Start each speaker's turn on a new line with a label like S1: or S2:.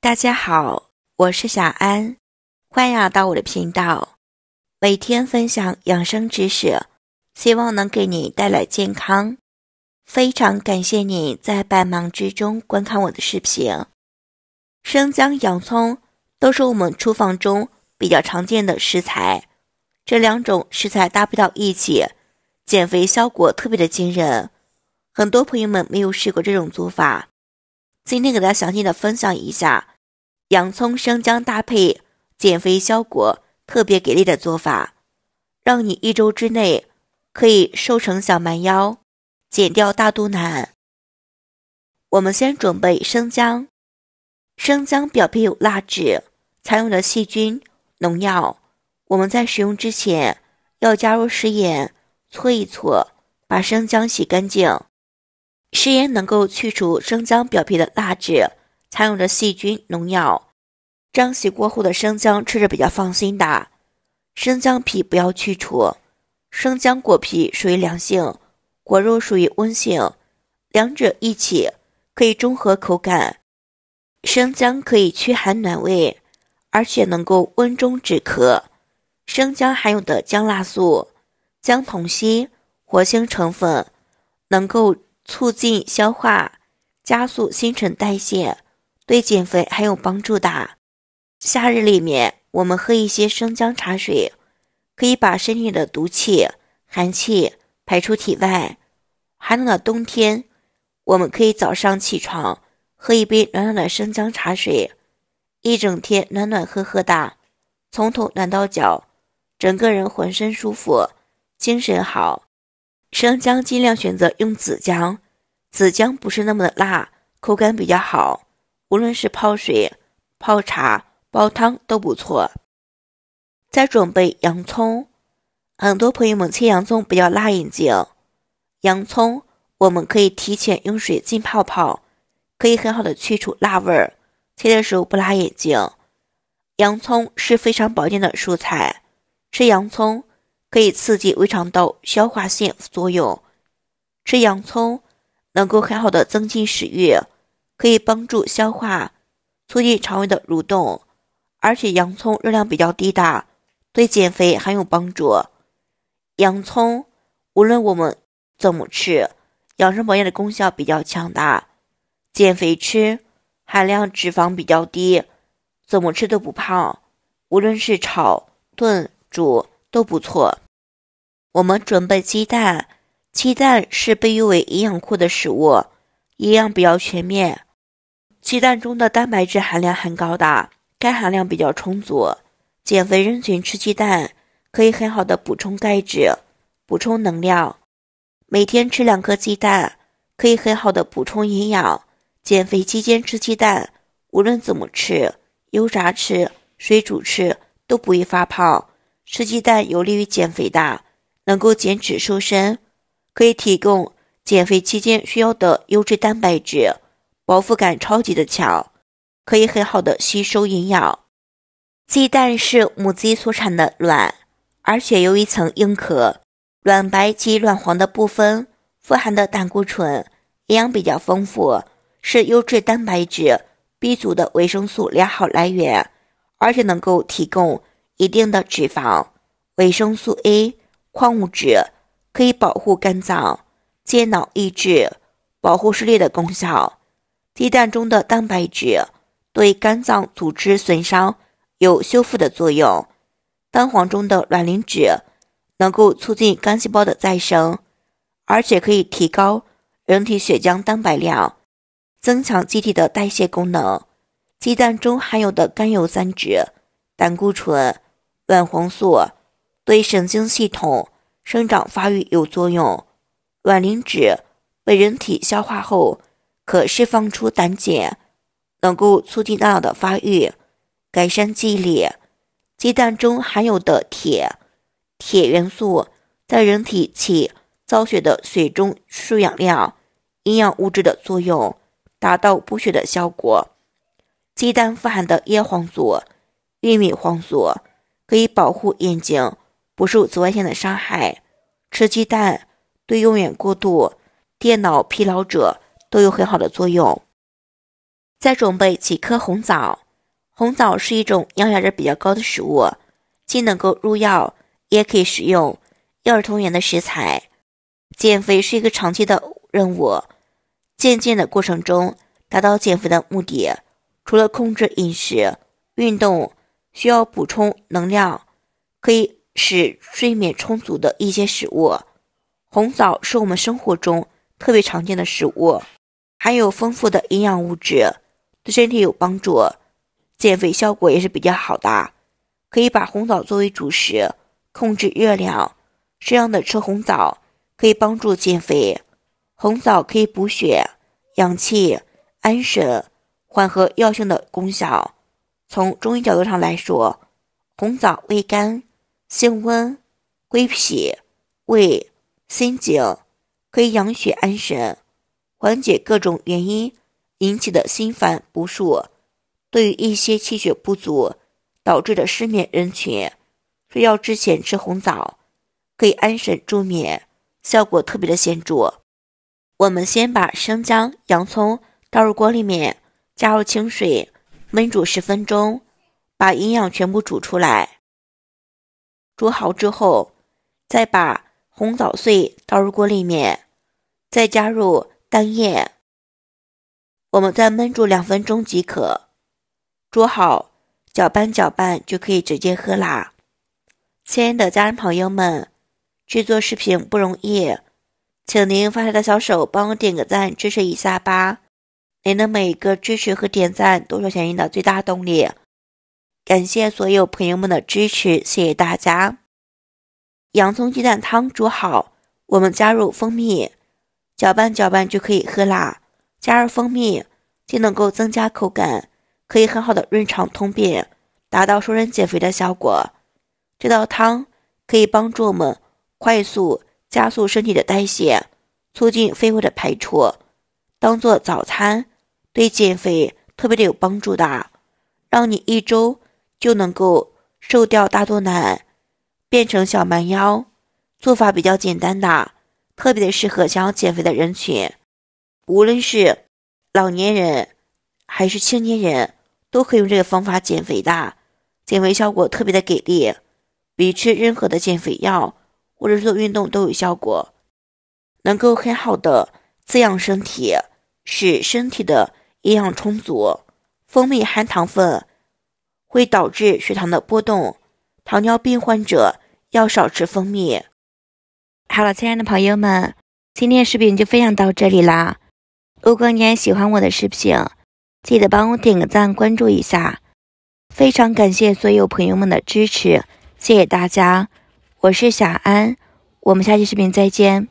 S1: 大家好，我是小安，欢迎来到我的频道，每天分享养生知识，希望能给你带来健康。非常感谢你在百忙之中观看我的视频。生姜、洋葱都是我们厨房中比较常见的食材，这两种食材搭配到一起，减肥效果特别的惊人。很多朋友们没有试过这种做法。今天给大家详细的分享一下洋葱生姜搭配减肥效果特别给力的做法，让你一周之内可以瘦成小蛮腰，减掉大肚腩。我们先准备生姜，生姜表皮有蜡质，残留的细菌、农药，我们在使用之前要加入食盐搓一搓，把生姜洗干净。食盐能够去除生姜表皮的蜡质、残留的细菌、农药。蒸洗过后的生姜吃着比较放心的。生姜皮不要去除，生姜果皮属于凉性，果肉属于温性，两者一起可以中和口感。生姜可以驱寒暖胃，而且能够温中止咳。生姜含有的姜辣素、姜酮锌、活性成分能够。促进消化，加速新陈代谢，对减肥很有帮助的。夏日里面，我们喝一些生姜茶水，可以把身体的毒气、寒气排出体外。寒冷的冬天，我们可以早上起床喝一杯暖暖的生姜茶水，一整天暖暖和和的，从头暖到脚，整个人浑身舒服，精神好。生姜尽量选择用紫姜，紫姜不是那么的辣，口感比较好。无论是泡水、泡茶、煲汤都不错。再准备洋葱，很多朋友们切洋葱比较辣眼睛。洋葱我们可以提前用水浸泡泡，可以很好的去除辣味儿，切的时候不辣眼睛。洋葱是非常保健的蔬菜，吃洋葱。可以刺激胃肠道消化腺作用，吃洋葱能够很好的增进食欲，可以帮助消化，促进肠胃的蠕动，而且洋葱热量比较低的，对减肥很有帮助。洋葱无论我们怎么吃，养生保健的功效比较强大，减肥吃含量脂肪比较低，怎么吃都不胖，无论是炒、炖、煮。都不错。我们准备鸡蛋，鸡蛋是被誉为营养库的食物，营养比较全面。鸡蛋中的蛋白质含量很高，的钙含量比较充足。减肥人群吃鸡蛋可以很好的补充钙质，补充能量。每天吃两颗鸡蛋，可以很好的补充营养。减肥期间吃鸡蛋，无论怎么吃，油炸吃、水煮吃都不会发胖。吃鸡蛋有利于减肥的，能够减脂瘦身，可以提供减肥期间需要的优质蛋白质，饱腹感超级的强，可以很好的吸收营养。鸡蛋是母鸡所产的卵，而且有一层硬壳，卵白及卵黄的部分富含的胆固醇，营养比较丰富，是优质蛋白质、B 族的维生素良好来源，而且能够提供。一定的脂肪、维生素 A、矿物质可以保护肝脏、健脑、益智、保护视力的功效。鸡蛋中的蛋白质对肝脏组织损伤有修复的作用。蛋黄中的卵磷脂能够促进肝细胞的再生，而且可以提高人体血浆蛋白量，增强机体的代谢功能。鸡蛋中含有的甘油三酯、胆固醇。卵黄素对神经系统生长发育有作用，卵磷脂被人体消化后可释放出胆碱，能够促进大脑的发育，改善记忆力。鸡蛋中含有的铁，铁元素在人体起造血的血中输氧量、营养物质的作用，达到补血的效果。鸡蛋富含的叶黄素、玉米黄素。可以保护眼睛不受紫外线的伤害，吃鸡蛋对用眼过度、电脑疲劳者都有很好的作用。再准备几颗红枣，红枣是一种营养价值比较高的食物，既能够入药，也可以食用，幼儿同源的食材。减肥是一个长期的任务，渐进的过程中达到减肥的目的，除了控制饮食、运动。需要补充能量，可以使睡眠充足的一些食物。红枣是我们生活中特别常见的食物，含有丰富的营养物质，对身体有帮助，减肥效果也是比较好的。可以把红枣作为主食，控制热量，适量的吃红枣可以帮助减肥。红枣可以补血、养气、安神，缓和药性的功效。从中医角度上来说，红枣味甘，性温，归脾胃、心经，可以养血安神，缓解各种原因引起的心烦不舒。对于一些气血不足导致的失眠人群，睡觉之前吃红枣可以安神助眠，效果特别的显著。我们先把生姜、洋葱倒入锅里面，加入清水。焖煮十分钟，把营养全部煮出来。煮好之后，再把红枣碎倒入锅里面，再加入蛋液。我们再焖煮两分钟即可。煮好，搅拌搅拌就可以直接喝啦。亲爱的家人朋友们，制作视频不容易，请您发财的小手帮我点个赞支持一下吧。您的每一个支持和点赞都是小英的最大动力，感谢所有朋友们的支持，谢谢大家。洋葱鸡蛋汤煮好，我们加入蜂蜜，搅拌搅拌就可以喝啦。加入蜂蜜，既能够增加口感，可以很好的润肠通便，达到瘦身减肥的效果。这道汤可以帮助我们快速加速身体的代谢，促进废物的排出。当做早餐，对减肥特别的有帮助的，让你一周就能够瘦掉大肚腩，变成小蛮腰。做法比较简单的，特别的适合想要减肥的人群。无论是老年人还是青年人，都可以用这个方法减肥的，减肥效果特别的给力，比吃任何的减肥药或者做运动都有效果，能够很好的滋养身体。使身体的营养充足。蜂蜜含糖分，会导致血糖的波动。糖尿病患者要少吃蜂蜜。好了，亲爱的朋友们，今天视频就分享到这里啦。如果你也喜欢我的视频，记得帮我点个赞，关注一下。非常感谢所有朋友们的支持，谢谢大家。我是小安，我们下期视频再见。